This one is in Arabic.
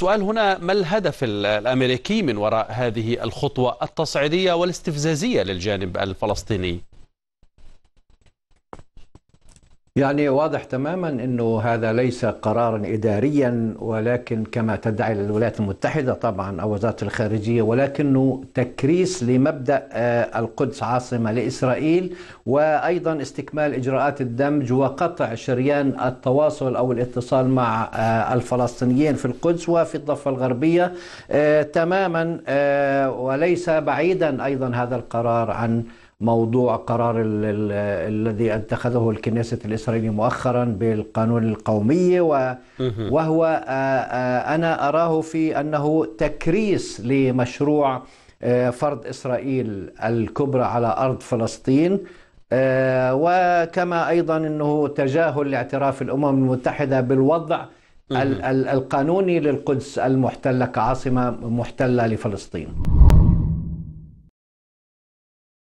سؤال هنا ما الهدف الأمريكي من وراء هذه الخطوة التصعيدية والاستفزازية للجانب الفلسطيني؟ يعني واضح تماما انه هذا ليس قرارا اداريا ولكن كما تدعي الولايات المتحده طبعا او وزاره الخارجيه ولكنه تكريس لمبدا آه، القدس عاصمه لاسرائيل وايضا استكمال اجراءات الدمج وقطع شريان التواصل او الاتصال مع آه، الفلسطينيين في القدس وفي الضفه الغربيه آه، تماما وليس بعيدا ايضا هذا القرار عن موضوع قرار الذي اتخذه الكنيسة الإسرائيلي مؤخرا بالقانون القومي و وهو آه، آه، أنا أراه في أنه تكريس لمشروع آه، فرض إسرائيل الكبرى على أرض فلسطين وكما أيضا أنه تجاهل لاعتراف الأمم المتحدة بالوضع القانوني للقدس المحتلة كعاصمة محتلة لفلسطين